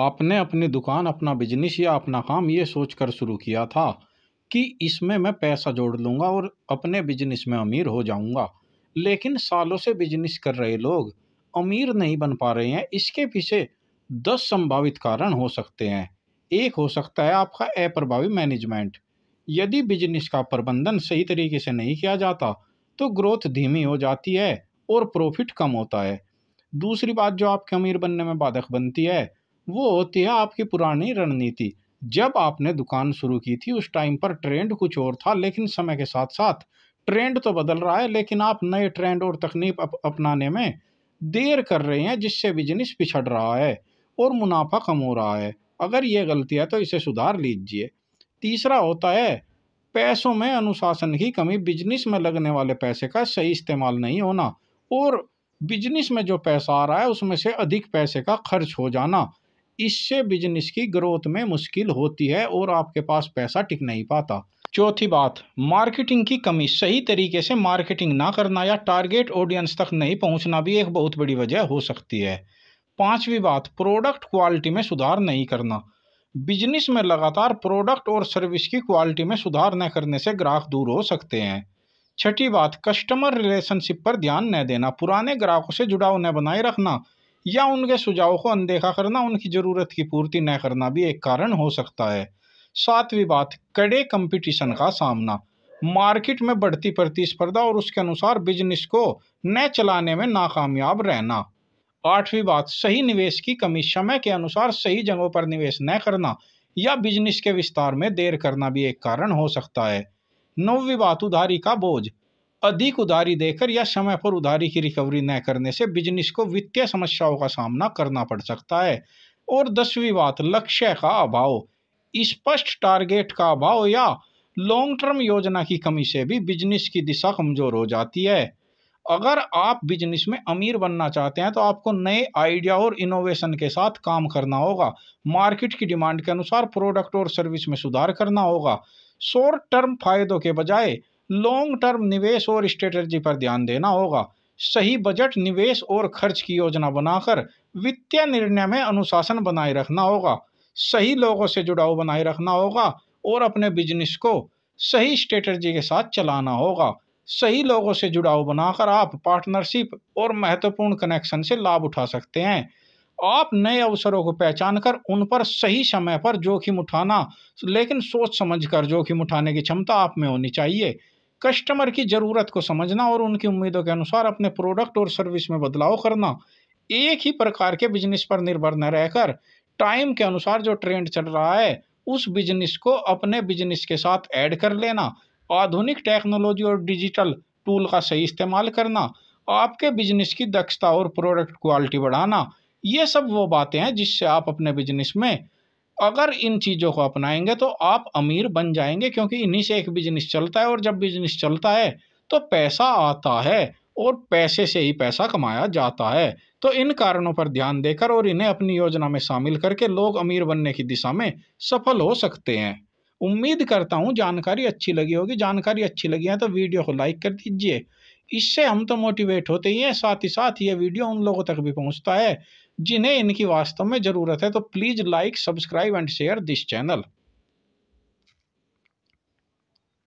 आपने अपनी दुकान अपना बिजनेस या अपना काम ये सोच कर शुरू किया था कि इसमें मैं पैसा जोड़ लूँगा और अपने बिजनेस में अमीर हो जाऊँगा लेकिन सालों से बिजनेस कर रहे लोग अमीर नहीं बन पा रहे हैं इसके पीछे दस संभावित कारण हो सकते हैं एक हो सकता है आपका अप्रभावी मैनेजमेंट यदि बिजनेस का प्रबंधन सही तरीके से नहीं किया जाता तो ग्रोथ धीमी हो जाती है और प्रॉफिट कम होता है दूसरी बात जो आपके अमीर बनने में बाधक बनती है वो होती है आपकी पुरानी रणनीति जब आपने दुकान शुरू की थी उस टाइम पर ट्रेंड कुछ और था लेकिन समय के साथ साथ ट्रेंड तो बदल रहा है लेकिन आप नए ट्रेंड और तकनीक अप, अपनाने में देर कर रहे हैं जिससे बिजनेस पिछड़ रहा है और मुनाफा कम हो रहा है अगर ये गलती है तो इसे सुधार लीजिए तीसरा होता है पैसों में अनुशासन की कमी बिजनेस में लगने वाले पैसे का सही इस्तेमाल नहीं होना और बिजनेस में जो पैसा आ रहा है उसमें से अधिक पैसे का खर्च हो जाना इससे बिजनेस की ग्रोथ में मुश्किल होती है और आपके पास पैसा टिक नहीं पाता चौथी बात मार्केटिंग की कमी सही तरीके से मार्केटिंग ना करना या टारगेट ऑडियंस तक नहीं पहुंचना भी एक बहुत बड़ी वजह हो सकती है पांचवी बात प्रोडक्ट क्वालिटी में सुधार नहीं करना बिजनेस में लगातार प्रोडक्ट और सर्विस की क्वालिटी में सुधार न करने से ग्राहक दूर हो सकते हैं छठी बात कस्टमर रिलेशनशिप पर ध्यान न देना पुराने ग्राहकों से जुड़ाव न बनाए रखना या उनके सुझाव को अनदेखा करना उनकी ज़रूरत की पूर्ति न करना भी एक कारण हो सकता है सातवीं बात कड़े कंपटीशन का सामना मार्केट में बढ़ती प्रतिस्पर्धा और उसके अनुसार बिजनेस को न चलाने में नाकामयाब रहना आठवीं बात सही निवेश की कमी समय के अनुसार सही जगहों पर निवेश न करना या बिजनेस के विस्तार में देर करना भी एक कारण हो सकता है नौवीं बात उधारी का बोझ अधिक उधारी देकर या समय पर उधारी की रिकवरी न करने से बिजनेस को वित्तीय समस्याओं का सामना करना पड़ सकता है और दसवीं बात लक्ष्य का अभाव स्पष्ट टारगेट का अभाव या लॉन्ग टर्म योजना की कमी से भी बिजनेस की दिशा कमज़ोर हो जाती है अगर आप बिजनेस में अमीर बनना चाहते हैं तो आपको नए आइडिया और इनोवेशन के साथ काम करना होगा मार्केट की डिमांड के अनुसार प्रोडक्ट और सर्विस में सुधार करना होगा शॉर्ट टर्म फायदों के बजाय लॉन्ग टर्म निवेश और स्ट्रेटजी पर ध्यान देना होगा सही बजट निवेश और खर्च की योजना बनाकर वित्तीय निर्णय में अनुशासन बनाए रखना होगा सही लोगों से जुड़ाव बनाए रखना होगा और अपने बिजनेस को सही स्ट्रेटजी के साथ चलाना होगा सही लोगों से जुड़ाव बनाकर आप पार्टनरशिप और महत्वपूर्ण कनेक्शन से लाभ उठा सकते हैं आप नए अवसरों को पहचान कर उन पर सही समय पर जोखिम उठाना लेकिन सोच समझ कर जोखिम उठाने की क्षमता आप में होनी चाहिए कस्टमर की ज़रूरत को समझना और उनकी उम्मीदों के अनुसार अपने प्रोडक्ट और सर्विस में बदलाव करना एक ही प्रकार के बिजनेस पर निर्भर न रहकर टाइम के अनुसार जो ट्रेंड चल रहा है उस बिजनेस को अपने बिजनेस के साथ ऐड कर लेना आधुनिक टेक्नोलॉजी और डिजिटल टूल का सही इस्तेमाल करना आपके बिजनेस की दक्षता और प्रोडक्ट क्वालिटी बढ़ाना ये सब वो बातें हैं जिससे आप अपने बिजनेस में अगर इन चीज़ों को अपनाएंगे तो आप अमीर बन जाएंगे क्योंकि इन्हीं से एक बिजनेस चलता है और जब बिजनेस चलता है तो पैसा आता है और पैसे से ही पैसा कमाया जाता है तो इन कारणों पर ध्यान देकर और इन्हें अपनी योजना में शामिल करके लोग अमीर बनने की दिशा में सफल हो सकते हैं उम्मीद करता हूँ जानकारी अच्छी लगी होगी जानकारी अच्छी लगी है तो वीडियो को लाइक कर दीजिए इससे हम तो मोटिवेट होते ही हैं साथ ही साथ ये वीडियो उन लोगों तक भी पहुंचता है जिन्हें इनकी वास्तव में ज़रूरत है तो please like subscribe and share this channel